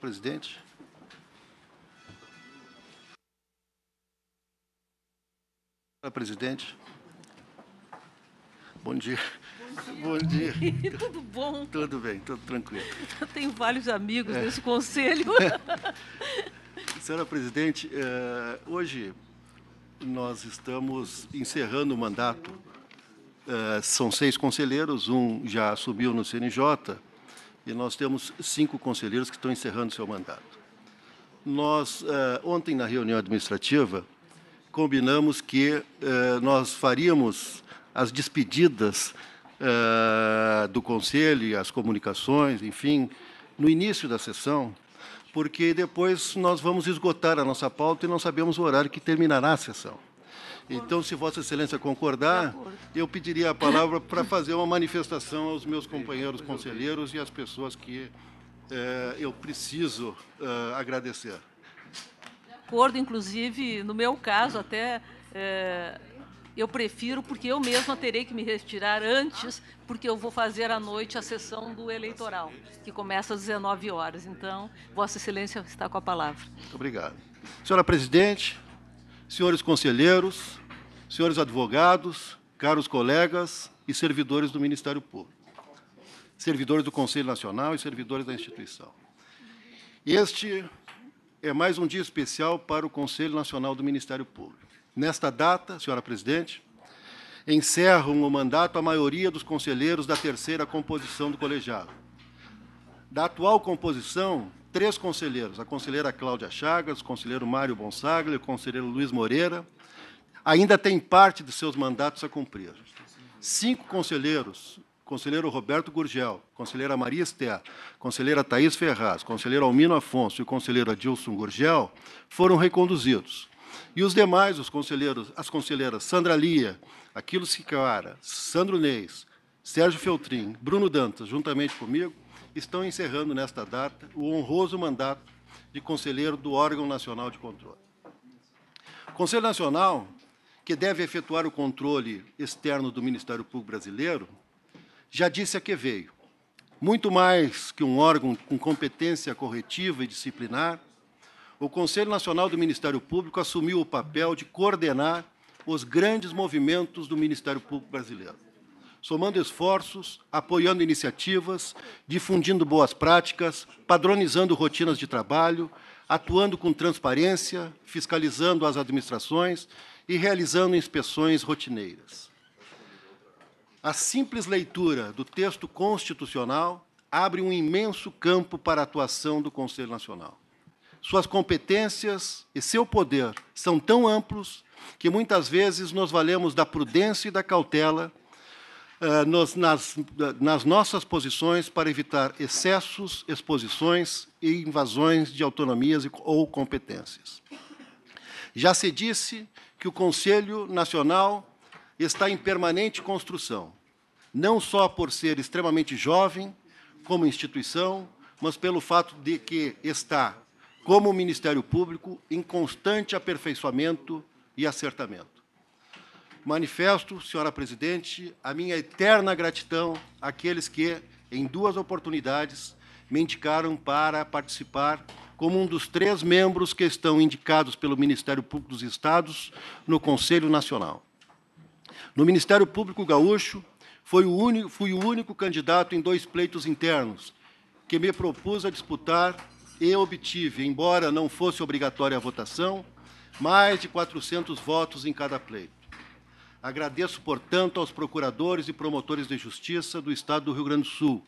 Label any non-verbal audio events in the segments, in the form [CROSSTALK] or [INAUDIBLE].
presidente. Senhora presidente. Bom dia. Bom dia. Bom dia. [LAUGHS] tudo bom? Tudo bem, tudo tranquilo. Eu tenho vários amigos é. nesse conselho. [LAUGHS] Senhora presidente, eh, hoje nós estamos encerrando o mandato. Eh, são seis conselheiros, um já subiu no CNJ, e nós temos cinco conselheiros que estão encerrando seu mandato. Nós, eh, ontem, na reunião administrativa, combinamos que eh, nós faríamos as despedidas eh, do Conselho, as comunicações, enfim, no início da sessão, porque depois nós vamos esgotar a nossa pauta e não sabemos o horário que terminará a sessão. Então, se Vossa Excelência concordar, eu pediria a palavra para fazer uma manifestação aos meus companheiros conselheiros e às pessoas que eh, eu preciso eh, agradecer. De acordo, inclusive, no meu caso, até. Eh, eu prefiro porque eu mesma terei que me retirar antes, porque eu vou fazer à noite a sessão do eleitoral, que começa às 19 horas. Então, Vossa Excelência está com a palavra. Muito obrigado. Senhora presidente, senhores conselheiros, senhores advogados, caros colegas e servidores do Ministério Público, servidores do Conselho Nacional e servidores da instituição. Este é mais um dia especial para o Conselho Nacional do Ministério Público. Nesta data, senhora presidente, encerram o mandato a maioria dos conselheiros da terceira composição do colegiado. Da atual composição, três conselheiros, a conselheira Cláudia Chagas, o conselheiro Mário Bonsaglia, o conselheiro Luiz Moreira ainda tem parte dos seus mandatos a cumprir. Cinco conselheiros, conselheiro Roberto Gurgel, conselheira Maria Esté, conselheira Thaís Ferraz, conselheiro Almino Afonso e conselheiro Adilson Gurgel, foram reconduzidos. E os demais, os conselheiros, as conselheiras Sandra Lia, Aquilo Sicara, Sandro Neis, Sérgio Feltrin, Bruno Dantas, juntamente comigo, estão encerrando nesta data o honroso mandato de conselheiro do órgão nacional de controle. O Conselho Nacional que deve efetuar o controle externo do Ministério Público Brasileiro, já disse a que veio. Muito mais que um órgão com competência corretiva e disciplinar, o Conselho Nacional do Ministério Público assumiu o papel de coordenar os grandes movimentos do Ministério Público Brasileiro, somando esforços, apoiando iniciativas, difundindo boas práticas, padronizando rotinas de trabalho, atuando com transparência, fiscalizando as administrações e realizando inspeções rotineiras. A simples leitura do texto constitucional abre um imenso campo para a atuação do Conselho Nacional. Suas competências e seu poder são tão amplos que muitas vezes nos valemos da prudência e da cautela eh, nas, nas nossas posições para evitar excessos, exposições e invasões de autonomias ou competências. Já se disse que o Conselho Nacional está em permanente construção, não só por ser extremamente jovem como instituição, mas pelo fato de que está, como Ministério Público, em constante aperfeiçoamento e acertamento. Manifesto, senhora presidente, a minha eterna gratidão àqueles que, em duas oportunidades, me indicaram para participar como um dos três membros que estão indicados pelo Ministério Público dos Estados no Conselho Nacional. No Ministério Público Gaúcho, fui o único, fui o único candidato em dois pleitos internos, que me propus a disputar e obtive, embora não fosse obrigatória a votação, mais de 400 votos em cada pleito. Agradeço, portanto, aos procuradores e promotores de justiça do Estado do Rio Grande do Sul,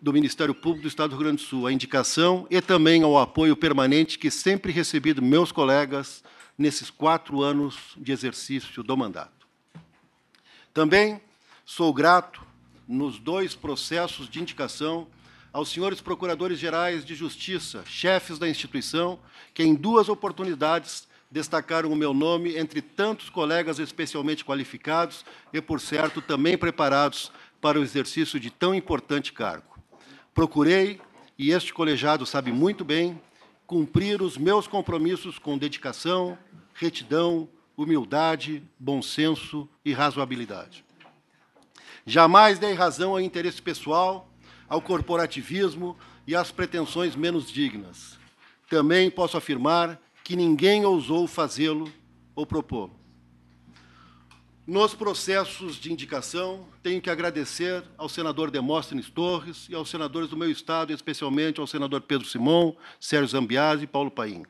do Ministério Público do Estado do Rio Grande do Sul, a indicação e também ao apoio permanente que sempre recebi dos meus colegas nesses quatro anos de exercício do mandato. Também sou grato, nos dois processos de indicação, aos senhores procuradores-gerais de justiça, chefes da instituição, que em duas oportunidades destacaram o meu nome entre tantos colegas especialmente qualificados e, por certo, também preparados para o exercício de tão importante cargo. Procurei, e este colegiado sabe muito bem, cumprir os meus compromissos com dedicação, retidão, humildade, bom senso e razoabilidade. Jamais dei razão ao interesse pessoal, ao corporativismo e às pretensões menos dignas. Também posso afirmar que ninguém ousou fazê-lo ou propô Nos processos de indicação, tenho que agradecer ao senador Demóstenes Torres e aos senadores do meu estado, especialmente ao senador Pedro Simão, Sérgio Zambiasi e Paulo Paim,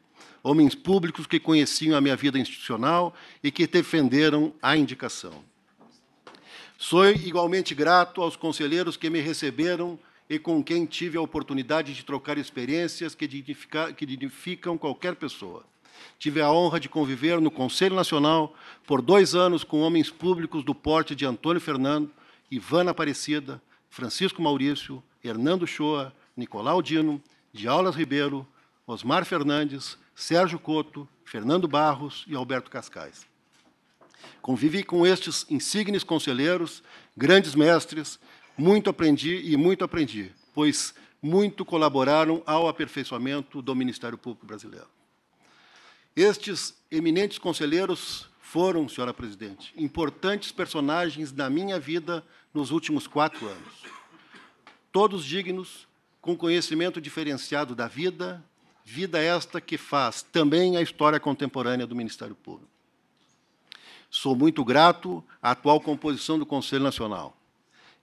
homens públicos que conheciam a minha vida institucional e que defenderam a indicação. Sou igualmente grato aos conselheiros que me receberam e com quem tive a oportunidade de trocar experiências que, que dignificam qualquer pessoa. Tive a honra de conviver no Conselho Nacional por dois anos com homens públicos do porte de Antônio Fernando, Ivana Aparecida, Francisco Maurício, Hernando Shoa, Nicolau Dino, Diaulas Ribeiro, Osmar Fernandes, Sérgio Coto, Fernando Barros e Alberto Cascais. Convivi com estes insignes conselheiros, grandes mestres, muito aprendi e muito aprendi, pois muito colaboraram ao aperfeiçoamento do Ministério Público Brasileiro. Estes eminentes conselheiros foram, senhora presidente, importantes personagens da minha vida nos últimos quatro anos. Todos dignos, com conhecimento diferenciado da vida, vida esta que faz também a história contemporânea do Ministério Público. Sou muito grato à atual composição do Conselho Nacional,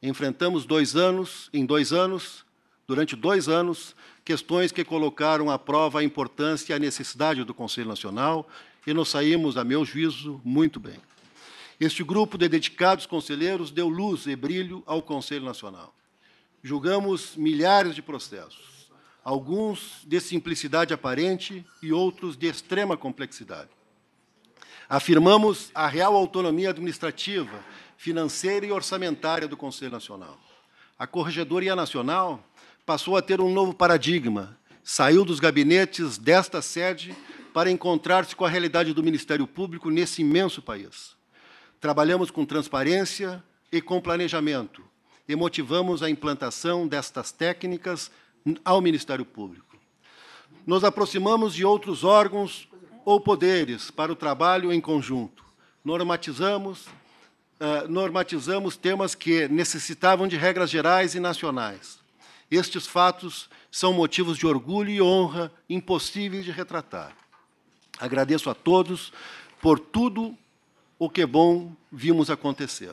enfrentamos dois anos, em dois anos, durante dois anos, questões que colocaram à prova a importância e a necessidade do Conselho Nacional e nos saímos, a meu juízo, muito bem. Este grupo de dedicados conselheiros deu luz e brilho ao Conselho Nacional. Julgamos milhares de processos, alguns de simplicidade aparente e outros de extrema complexidade. Afirmamos a real autonomia administrativa financeira e orçamentária do Conselho Nacional. A Corregedoria Nacional passou a ter um novo paradigma, saiu dos gabinetes desta sede para encontrar-se com a realidade do Ministério Público nesse imenso país. Trabalhamos com transparência e com planejamento e motivamos a implantação destas técnicas ao Ministério Público. Nos aproximamos de outros órgãos ou poderes para o trabalho em conjunto. Normatizamos, ah, normatizamos temas que necessitavam de regras gerais e nacionais. Estes fatos são motivos de orgulho e honra impossíveis de retratar. Agradeço a todos por tudo o que bom vimos acontecer.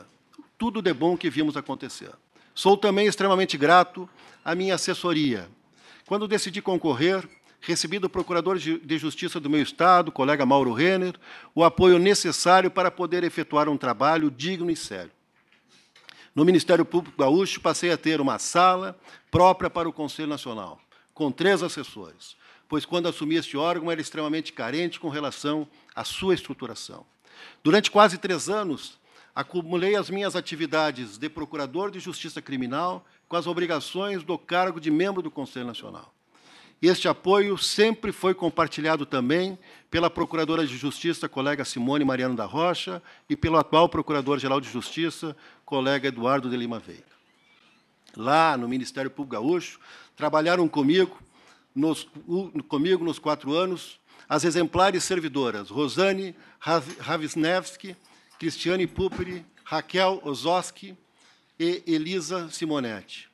Tudo de bom que vimos acontecer. Sou também extremamente grato à minha assessoria. Quando decidi concorrer, recebi do Procurador de Justiça do meu Estado, colega Mauro Renner, o apoio necessário para poder efetuar um trabalho digno e sério. No Ministério Público Gaúcho, passei a ter uma sala própria para o Conselho Nacional, com três assessores, pois quando assumi este órgão era extremamente carente com relação à sua estruturação. Durante quase três anos, acumulei as minhas atividades de procurador de justiça criminal com as obrigações do cargo de membro do Conselho Nacional. Este apoio sempre foi compartilhado também pela Procuradora de Justiça, colega Simone Mariano da Rocha, e pelo atual Procurador-Geral de Justiça, colega Eduardo de Lima Veiga. Lá no Ministério Público Gaúcho, trabalharam comigo nos, comigo nos quatro anos as exemplares servidoras Rosane Ravisnevski, Cristiane Puperi, Raquel Ozoski e Elisa Simonetti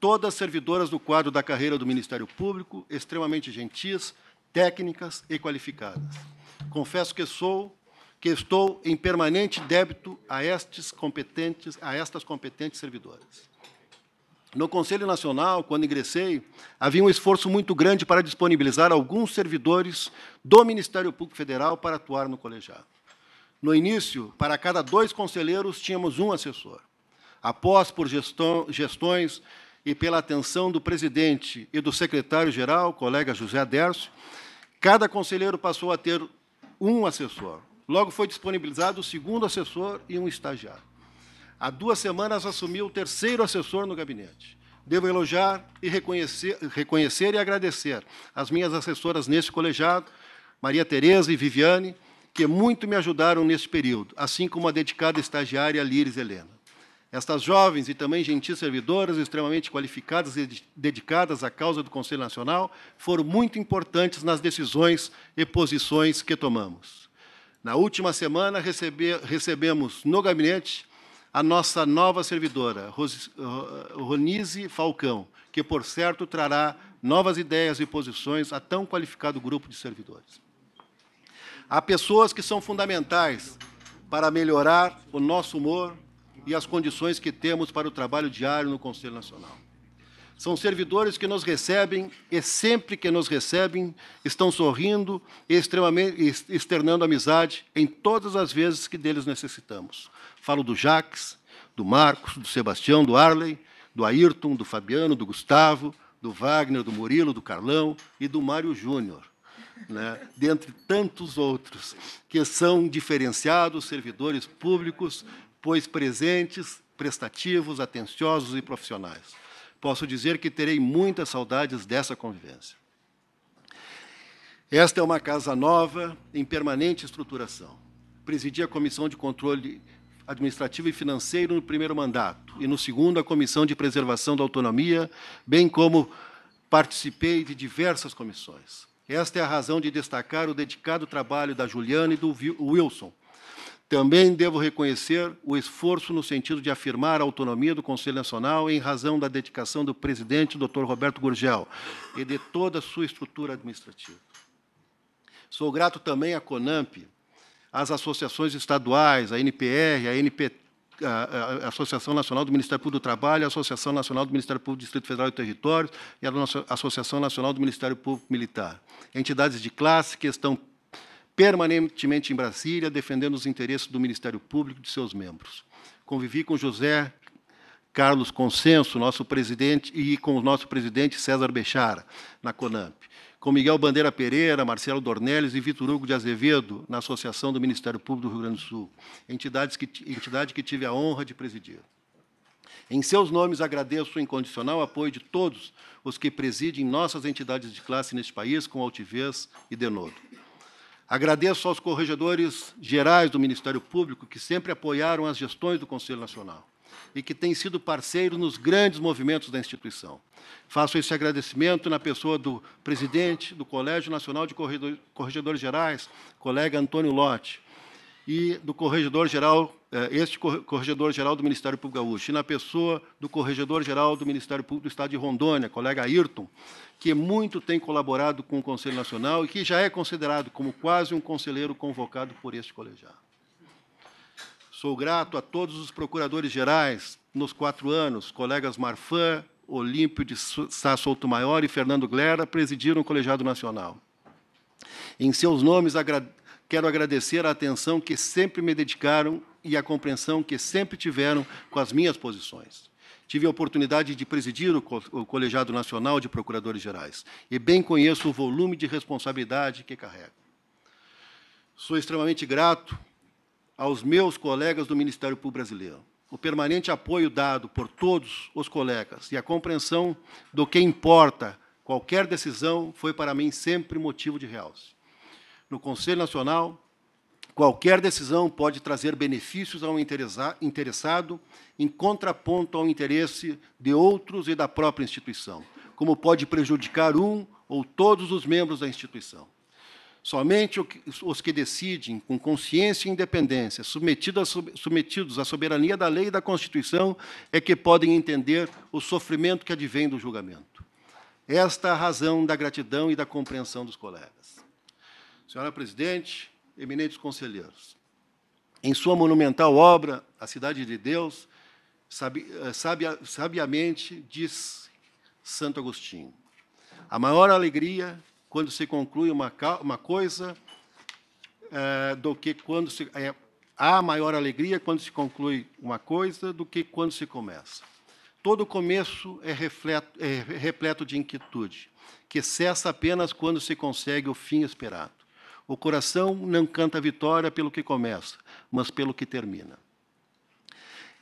todas servidoras do quadro da carreira do Ministério Público, extremamente gentis, técnicas e qualificadas. Confesso que sou que estou em permanente débito a estes competentes, a estas competentes servidoras. No Conselho Nacional, quando ingressei, havia um esforço muito grande para disponibilizar alguns servidores do Ministério Público Federal para atuar no colegiado. No início, para cada dois conselheiros, tínhamos um assessor. Após, por gestão, gestões e pela atenção do presidente e do secretário-geral, colega José Adércio, cada conselheiro passou a ter um assessor. Logo foi disponibilizado o segundo assessor e um estagiário. Há duas semanas assumiu o terceiro assessor no gabinete. Devo elogiar e reconhecer, reconhecer e agradecer as minhas assessoras neste colegiado, Maria Tereza e Viviane, que muito me ajudaram neste período, assim como a dedicada estagiária Lires Helena. Estas jovens e também gentis servidoras, extremamente qualificadas e dedicadas à causa do Conselho Nacional, foram muito importantes nas decisões e posições que tomamos. Na última semana, recebe, recebemos no gabinete a nossa nova servidora, Ronise Falcão, que, por certo, trará novas ideias e posições a tão qualificado grupo de servidores. Há pessoas que são fundamentais para melhorar o nosso humor, e as condições que temos para o trabalho diário no Conselho Nacional. São servidores que nos recebem e sempre que nos recebem estão sorrindo e extremamente, externando amizade em todas as vezes que deles necessitamos. Falo do Jaques, do Marcos, do Sebastião, do Arley, do Ayrton, do Fabiano, do Gustavo, do Wagner, do Murilo, do Carlão e do Mário Júnior, né, dentre tantos outros, que são diferenciados servidores públicos pois presentes, prestativos, atenciosos e profissionais. Posso dizer que terei muitas saudades dessa convivência. Esta é uma casa nova, em permanente estruturação. Presidi a Comissão de Controle Administrativo e Financeiro no primeiro mandato e, no segundo, a Comissão de Preservação da Autonomia, bem como participei de diversas comissões. Esta é a razão de destacar o dedicado trabalho da Juliana e do Wilson, também devo reconhecer o esforço no sentido de afirmar a autonomia do Conselho Nacional em razão da dedicação do presidente, Dr. Roberto Gurgel, e de toda a sua estrutura administrativa. Sou grato também à CONAMP, às associações estaduais, à NPR, à NPT, a Associação Nacional do Ministério Público do Trabalho, a Associação Nacional do Ministério Público do Distrito Federal e Territórios e a Associação Nacional do Ministério Público Militar. Entidades de classe que estão permanentemente em Brasília, defendendo os interesses do Ministério Público e de seus membros. Convivi com José Carlos Consenso, nosso presidente, e com o nosso presidente César Bechara, na CONAMP, com Miguel Bandeira Pereira, Marcelo Dornelles e Vitor Hugo de Azevedo, na Associação do Ministério Público do Rio Grande do Sul, entidades que, entidade que tive a honra de presidir. Em seus nomes, agradeço o incondicional apoio de todos os que presidem nossas entidades de classe neste país com altivez e denodo. Agradeço aos corregedores gerais do Ministério Público que sempre apoiaram as gestões do Conselho Nacional e que têm sido parceiros nos grandes movimentos da instituição. Faço esse agradecimento na pessoa do presidente do Colégio Nacional de Corregedores Gerais, colega Antônio Lotti, e do corregedor-geral, eh, este corregedor-geral do Ministério Público Gaúcho, e na pessoa do corregedor-geral do Ministério Público do Estado de Rondônia, colega Ayrton, que muito tem colaborado com o Conselho Nacional e que já é considerado como quase um conselheiro convocado por este colegiado. Sou grato a todos os procuradores-gerais nos quatro anos, colegas Marfan, Olímpio de Sá Souto Maior e Fernando Glera presidiram o Colegiado Nacional. Em seus nomes, agradeço Quero agradecer a atenção que sempre me dedicaram e a compreensão que sempre tiveram com as minhas posições. Tive a oportunidade de presidir o, co o Colegiado Nacional de Procuradores Gerais e bem conheço o volume de responsabilidade que carrego. Sou extremamente grato aos meus colegas do Ministério Público Brasileiro. O permanente apoio dado por todos os colegas e a compreensão do que importa qualquer decisão foi para mim sempre motivo de realce no Conselho Nacional, qualquer decisão pode trazer benefícios ao interessado em contraponto ao interesse de outros e da própria instituição, como pode prejudicar um ou todos os membros da instituição. Somente os que decidem com consciência e independência, submetidos à soberania da lei e da Constituição, é que podem entender o sofrimento que advém do julgamento. Esta é a razão da gratidão e da compreensão dos colegas. Senhora presidente, eminentes conselheiros, em sua monumental obra, A Cidade de Deus, eh, sabiamente diz Santo Agostinho: a maior alegria quando se conclui uma, uma coisa é, do que quando se. É, há maior alegria quando se conclui uma coisa do que quando se começa. Todo começo é, refleto, é repleto de inquietude, que cessa apenas quando se consegue o fim esperado. O coração não canta vitória pelo que começa, mas pelo que termina.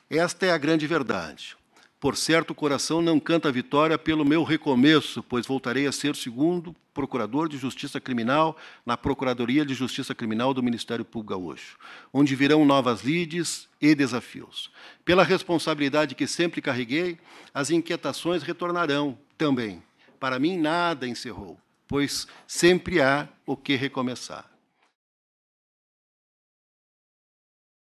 Esta é a grande verdade. Por certo, o coração não canta vitória pelo meu recomeço, pois voltarei a ser segundo procurador de justiça criminal na Procuradoria de Justiça Criminal do Ministério Público Gaúcho, onde virão novas lides e desafios. Pela responsabilidade que sempre carreguei, as inquietações retornarão também. Para mim, nada encerrou pois sempre há o que recomeçar.